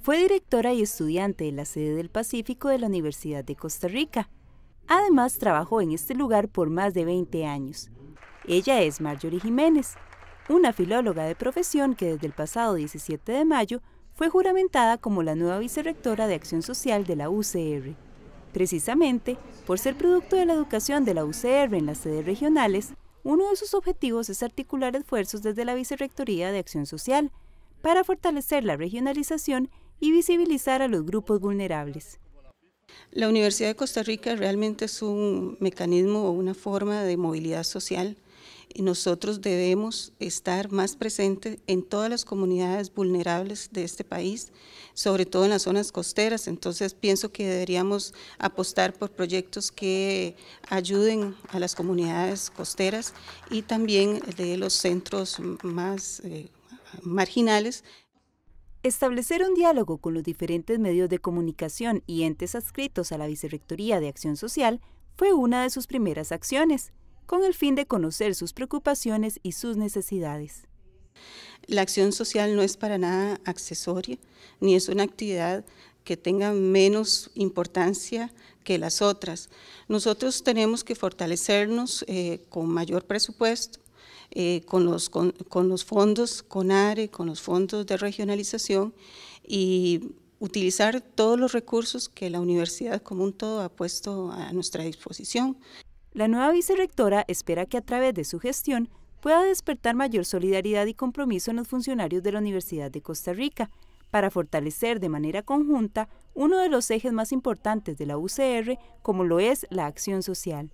Fue directora y estudiante de la sede del Pacífico de la Universidad de Costa Rica. Además, trabajó en este lugar por más de 20 años. Ella es Marjorie Jiménez, una filóloga de profesión que desde el pasado 17 de mayo fue juramentada como la nueva vicerrectora de Acción Social de la UCR. Precisamente, por ser producto de la educación de la UCR en las sedes regionales, uno de sus objetivos es articular esfuerzos desde la Vicerrectoría de Acción Social para fortalecer la regionalización y visibilizar a los grupos vulnerables. La Universidad de Costa Rica realmente es un mecanismo o una forma de movilidad social y nosotros debemos estar más presentes en todas las comunidades vulnerables de este país, sobre todo en las zonas costeras. Entonces pienso que deberíamos apostar por proyectos que ayuden a las comunidades costeras y también de los centros más eh, marginales. Establecer un diálogo con los diferentes medios de comunicación y entes adscritos a la Vicerrectoría de Acción Social fue una de sus primeras acciones, con el fin de conocer sus preocupaciones y sus necesidades. La acción social no es para nada accesoria, ni es una actividad que tenga menos importancia que las otras. Nosotros tenemos que fortalecernos eh, con mayor presupuesto, eh, con, los, con, los fondos CONARE, con los fondos de regionalización y utilizar todos los recursos que la universidad como un todo ha puesto a nuestra disposición. La nueva vicerrectora espera que a través de su gestión pueda despertar mayor solidaridad y compromiso en los funcionarios de la Universidad de Costa Rica para fortalecer de manera conjunta uno de los ejes más importantes de la UCR como lo es la acción social.